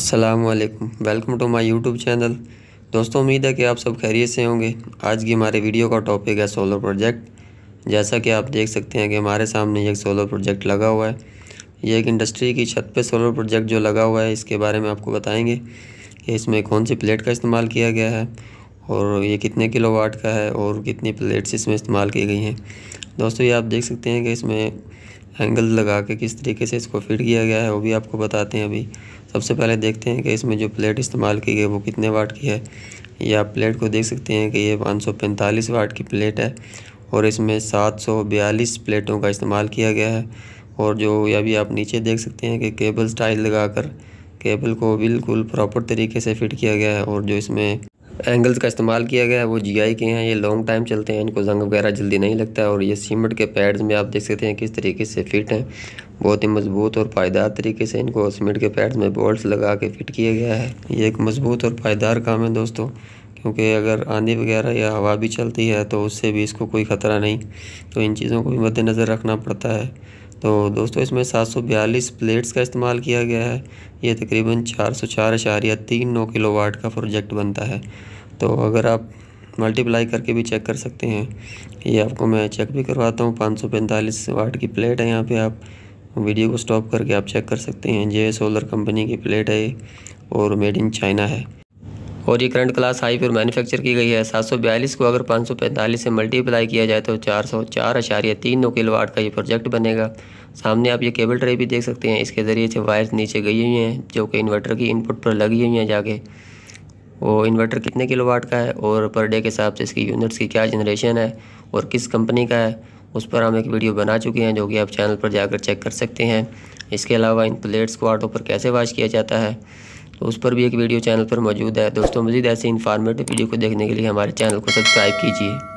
Aslam welcome to my YouTube channel दोस्तों उम्मीद है कि आप सब खैरियत से होंगे आज की हमारे वीडियो का टॉपिक है सोलर प्रोजेक्ट जैसा कि आप देख सकते हैं कि हमारे सामने एक सोलर प्रोजेक्ट लगा हुआ है ये एक इंडस्ट्री की छत पे सोलर प्रोजेक्ट जो लगा हुआ है इसके बारे में आपको बताएंगे कि इसमें कौन सी प्लेट का इस्तेमाल किया गया है और ये कितने किलो वाट का है और कितनी प्लेट्स इसमें इस्तेमाल की गई हैं दोस्तों ये आप देख सकते हैं कि इसमें एंगल लगा के किस तरीके से इसको फिट किया गया है वो भी आपको बताते हैं अभी सबसे पहले देखते हैं कि इसमें जो प्लेट इस्तेमाल की गई वो कितने वाट की है ये आप प्लेट को देख सकते हैं कि ये 545 वाट की प्लेट है और इसमें 742 प्लेटों का इस्तेमाल किया गया है और जो ये भी आप नीचे देख सकते हैं कि केबल स्टाइल कर केबल को बिल्कुल प्रॉपर तरीके से फिट किया गया है और जो इसमें एंगल्स का इस्तेमाल किया गया है वो जीआई के हैं ये लॉन्ग टाइम चलते हैं इनको जंग वगैरह जल्दी नहीं लगता और ये सीमेंट के पैड्स में आप देख सकते हैं किस तरीके से फिट हैं बहुत ही मजबूत और पायदार तरीके से इनको सीमेंट के पैड्स में बोल्ट लगा के फिट किया गया है ये एक मजबूत और पायदार काम है दोस्तों क्योंकि अगर आंधी वगैरह या हवा भी चलती है तो उससे भी इसको कोई ख़तरा नहीं तो इन चीज़ों को भी मद्देनज़र रखना पड़ता है तो दोस्तों इसमें सात सौ बयालीस प्लेट्स का इस्तेमाल किया गया है ये तकरीबन चार सौ चार अशारिया तीन नौ किलो वाट का प्रोजेक्ट बनता है तो अगर आप मल्टीप्लाई करके भी चेक कर सकते हैं ये आपको मैं चेक भी करवाता हूँ पाँच सौ पैंतालीस वाट की प्लेट है यहाँ पे आप वीडियो को स्टॉप करके आप चेक कर सकते हैं जे सोलर कंपनी की प्लेट है और मेड इन चाइना है और ये करंट क्लास हाई पर मैन्युफैक्चर की गई है सात सौ बयालीस को अगर पाँच सौ पैंतालीस से मल्टीप्लाई किया जाए तो चार सौ चार अशारिया तीन नौ किलो वाट का ये प्रोजेक्ट बनेगा सामने आप ये केबल ट्रे भी देख सकते हैं इसके ज़रिए से वायर्स नीचे गई हुई हैं जो कि इन्वर्टर की इनपुट पर लगी हुई हैं जाके वो इन्वर्टर कितने किलो वाट का है और पर डे के हिसाब से इसकी यूनिट्स की क्या जनरेशन है और किस कंपनी का है उस पर हम एक वीडियो बना चुके हैं जो कि आप चैनल पर जाकर चेक कर सकते हैं इसके अलावा इन प्लेट्स को आटो पर कैसे वाश किया जाता है तो उस पर भी एक वीडियो चैनल पर मौजूद है दोस्तों मजीद ऐसे इन्फॉर्मेटिव वीडियो को देखने के लिए हमारे चैनल को सब्सक्राइब कीजिए